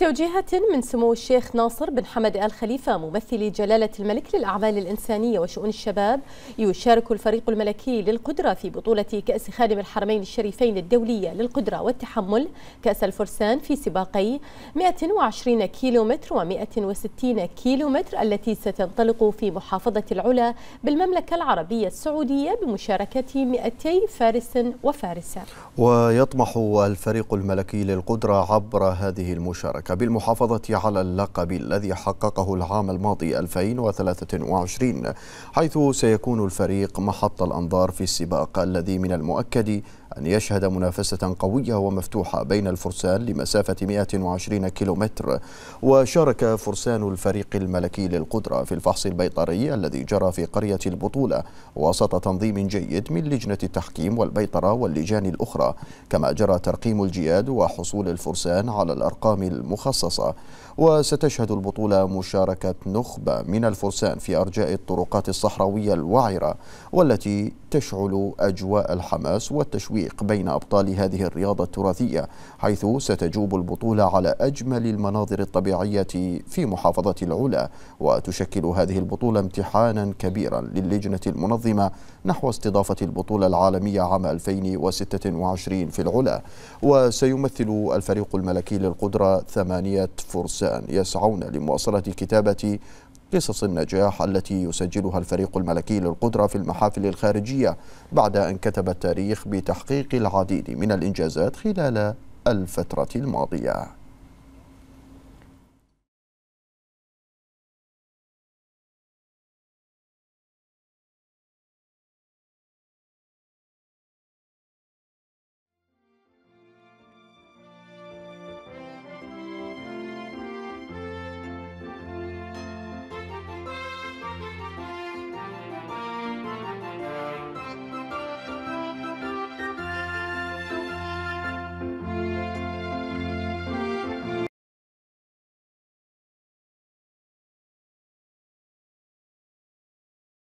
توجيهات من سمو الشيخ ناصر بن حمد آل خليفة ممثل جلالة الملك للأعمال الإنسانية وشؤون الشباب يشارك الفريق الملكي للقدرة في بطولة كأس خادم الحرمين الشريفين الدولية للقدرة والتحمل كأس الفرسان في سباقي 120 كيلومتر و160 كيلومتر التي ستنطلق في محافظة العلا بالمملكة العربية السعودية بمشاركة 200 فارس وفارسة ويطمح الفريق الملكي للقدرة عبر هذه المشاركة المشتركة بالمحافظة على اللقب الذي حققه العام الماضي 2023 حيث سيكون الفريق محط الأنظار في السباق الذي من المؤكد أن يشهد منافسة قوية ومفتوحة بين الفرسان لمسافة 120 كيلومتر وشارك فرسان الفريق الملكي للقدرة في الفحص البيطري الذي جرى في قرية البطولة وسط تنظيم جيد من لجنة التحكيم والبيطرة واللجان الأخرى كما جرى ترقيم الجياد وحصول الفرسان على الأرقام المخصصة وستشهد البطولة مشاركة نخبة من الفرسان في أرجاء الطرقات الصحراوية الوعرة والتي تشعل أجواء الحماس والتشويق التنسيق بين أبطال هذه الرياضة التراثية حيث ستجوب البطولة على أجمل المناظر الطبيعية في محافظة العلا وتشكل هذه البطولة امتحانا كبيرا للجنة المنظمة نحو استضافة البطولة العالمية عام 2026 في العلا وسيمثل الفريق الملكي للقدرة ثمانية فرسان يسعون لمواصلة كتابة قصص النجاح التي يسجلها الفريق الملكي للقدرة في المحافل الخارجية بعد أن كتب التاريخ بتحقيق العديد من الإنجازات خلال الفترة الماضية